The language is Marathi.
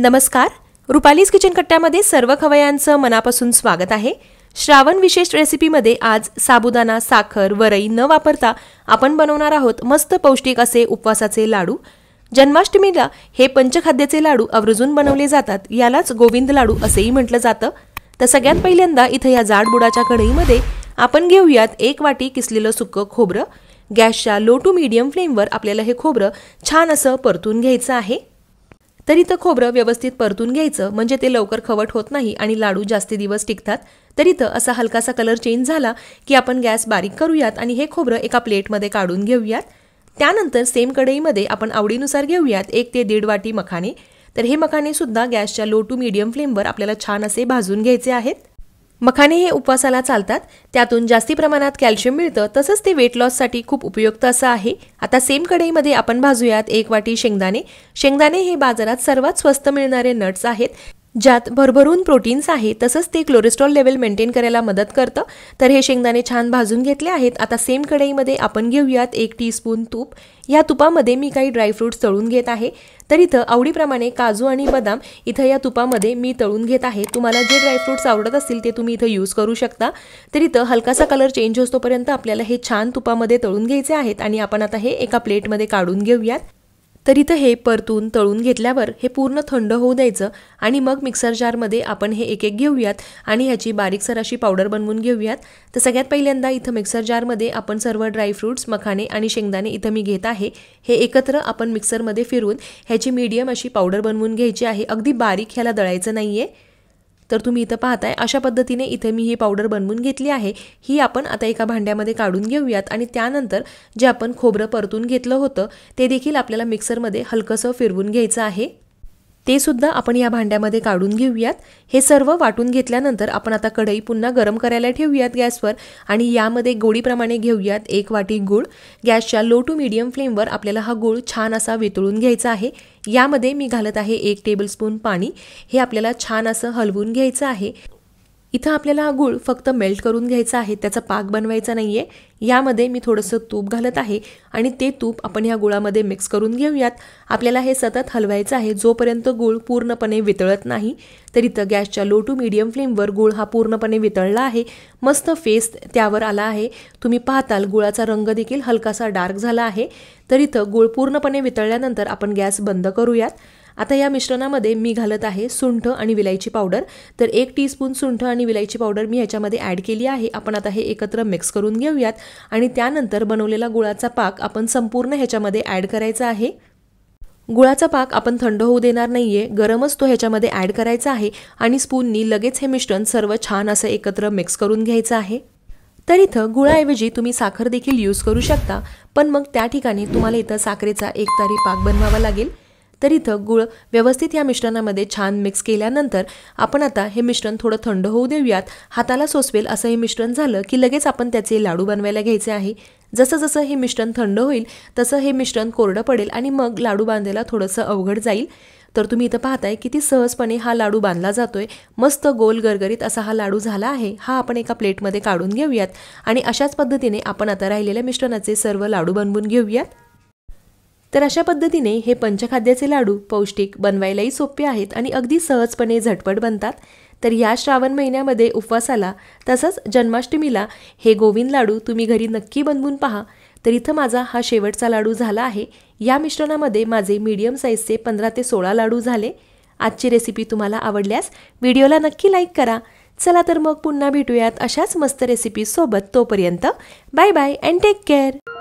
नमस्कार रुपालीज किचन कट्ट्यामध्ये सर्व खवयांचं मनापासून स्वागत आहे श्रावण विशेष रेसिपीमध्ये आज साबुदाणा साखर वरई न वापरता आपण बनवणार आहोत मस्त पौष्टिक असे उपवासाचे लाडू जन्माष्टमीला हे पंचखाद्याचे लाडू आवर्जून बनवले जातात यालाच गोविंद लाडू असेही म्हटलं जातं तर सगळ्यात पहिल्यांदा इथं या जाड बुडाच्या कढईमध्ये आपण घेऊयात एक वाटी किसलेलं सुकं खोबरं गॅसच्या लो टू मीडियम फ्लेमवर आपल्याला हे खोबरं छान असं परतून घ्यायचं आहे तरी तर खोबरं व्यवस्थित परतून घ्यायचं म्हणजे ते लवकर खवट होत नाही आणि लाडू जास्ती दिवस टिकतात तरी तर असा हलकासा कलर चेंज झाला की आपण गॅस बारीक करूयात आणि हे खोबरं एका प्लेटमध्ये काढून घेऊयात त्यानंतर सेम कढईमध्ये आपण आवडीनुसार घेऊयात एक ते दीड वाटी मखाने तर हे सुद्धा गॅसच्या लो टू मीडियम फ्लेमवर आपल्याला छान असे भाजून घ्यायचे आहेत मखाने हे उपवासाला चालतात त्यातून जास्ती प्रमाणात कॅल्शियम मिळतं तसंच ते वेट लॉससाठी खूप उपयुक्त असं आहे आता सेम कढईमध्ये आपण भाजूयात एक वाटी शेंगदाणे शेंगदाणे हे बाजारात सर्वात स्वस्त मिळणारे नट्स आहेत ज्यात भरभरून प्रोटीन्स आहे तसंच ते क्लोरेस्ट्रॉल लेवल मेंटेन करायला मदत करतं तर हे शेंगदाणे छान भाजून घेतले आहेत आता सेम कढईमध्ये आपण घेऊयात एक टी स्पून तूप या तुपामध्ये मी काही ड्रायफ्रूट्स तळून घेत आहे तर इथं आवडीप्रमाणे काजू आणि बदाम इथं या तुपामध्ये मी तळून घेत आहे तुम्हाला जे ड्रायफ्रूट्स आवडत असतील ते तुम्ही इथं यूज करू शकता तर इथं हलकासा कलर चेंज होतोपर्यंत आपल्याला हे छान तुपामध्ये तळून घ्यायचे आहेत आणि आपण आता हे एका प्लेटमध्ये काढून घेऊयात तर इथं हे परतून तळून घेतल्यावर हे पूर्ण थंड होऊ द्यायचं आणि मग मिक्सर जारमध्ये आपण हे एक एक घेऊयात आणि ह्याची सर अशी पावडर बनवून घेऊयात तर सगळ्यात पहिल्यांदा इथं मिक्सर जारमध्ये आपण सर्व ड्रायफ्रूट्स मखाने आणि शेंगदाणे इथं मी घेत आहे हे एकत्र आपण मिक्सरमध्ये फिरून ह्याची मीडियम अशी पावडर बनवून घ्यायची आहे अगदी बारीक ह्याला दळायचं नाही आहे तर तुम्ही इथं पाहताय अशा पद्धतीने इथे मी ही पावडर बनवून घेतली आहे ही आपण आता एका भांड्यामध्ये काढून घेऊयात आणि त्यानंतर जे आपण खोबरं परतून घेतलं होतं ते देखील आपल्याला मिक्सरमध्ये हलकंसं फिरवून घ्यायचं आहे ते सुद्धा आपण या भांड्यामध्ये काढून घेऊयात हे सर्व वाटून घेतल्यानंतर आपण आता कढई पुन्हा गरम करायला ठेवूयात गॅसवर आणि यामध्ये गोडीप्रमाणे घेऊयात एक वाटी गूळ गॅसच्या लो टू मिडियम फ्लेमवर आपल्याला हा गूळ छान असा वितळून घ्यायचा आहे यामध्ये मी घालत आहे एक टेबलस्पून पाणी हे आपल्याला छान असं हलवून घ्यायचं आहे इथं आपल्याला हा गूळ फक्त मेल्ट करून घ्यायचा आहे त्याचा पाक बनवायचा नाही आहे यामध्ये मी थोडंसं तूप घालत आहे आणि ते तूप आपण ह्या गुळामध्ये मिक्स करून घेऊयात आपल्याला हे सतत हलवायचं आहे जोपर्यंत गूळ पूर्णपणे वितळत नाही तर इथं गॅसच्या लो टू मीडियम फ्लेमवर गूळ हा पूर्णपणे वितळला आहे मस्त फेस त्यावर आला आहे तुम्ही पाहताल गुळाचा रंग देखील हलकासा डार्क झाला आहे तर इथं गूळ पूर्णपणे वितळल्यानंतर आपण गॅस बंद करूयात आता या मिश्रणामध्ये मी घालत आहे सुंठ आणि विलायची पावडर तर एक स्पून सुंठ आणि विलायची पावडर मी ह्याच्यामध्ये ॲड केली आहे आपण आता हे एकत्र मिक्स करून घेऊयात आणि त्यानंतर बनवलेला गुळाचा पाक आपण संपूर्ण ह्याच्यामध्ये ॲड करायचा आहे गुळाचा पाक आपण थंड होऊ देणार आहे गरमच तो ह्याच्यामध्ये ॲड करायचा आहे आणि स्पूननी लगेच हे मिश्रण सर्व छान असं एकत्र मिक्स करून घ्यायचं आहे तर इथं गुळाऐवजी तुम्ही साखर देखील यूज करू शकता पण मग त्या ठिकाणी तुम्हाला इथं साखरेचा एक तारी पाक बनवावा लागेल तर इथं गुळ व्यवस्थित या मिश्रणामध्ये छान मिक्स केल्यानंतर आपण आता हे मिश्रण थोडं थंड होऊ देऊयात हाताला सोसवेल असं हे मिश्रण झालं की लगेच आपण त्याचे लाडू बनवायला घ्यायचे आहे जसं जसं हे मिश्रण थंड होईल तसं हे मिश्रण कोरडं पडेल आणि मग लाडू बांधायला थोडंसं अवघड जाईल तर तुम्ही इथं पाहताय किती सहजपणे हा लाडू बांधला जातोय मस्त गोल गरगरीत असा हा लाडू झाला आहे हा आपण एका प्लेटमध्ये काढून घेऊयात आणि अशाच पद्धतीने आपण आता राहिलेल्या मिश्रणाचे सर्व लाडू बनवून घेऊयात तर अशा पद्धतीने हे पंचखाद्याचे लाडू पौष्टिक बनवायलाही सोपे आहेत आणि अगदी सहजपणे झटपट बनतात तर या श्रावण महिन्यामध्ये उपवासाला तसंच जन्माष्टमीला हे गोविंद लाडू तुम्ही घरी नक्की बनवून पहा तर इथं माझा हा शेवटचा लाडू झाला आहे या मिश्रणामध्ये माझे मीडियम साईजचे पंधरा ते सोळा लाडू झाले आजची रेसिपी तुम्हाला आवडल्यास व्हिडिओला नक्की लाईक करा चला तर मग पुन्हा भेटूयात अशाच मस्त रेसिपीसोबत तोपर्यंत bye bye and take care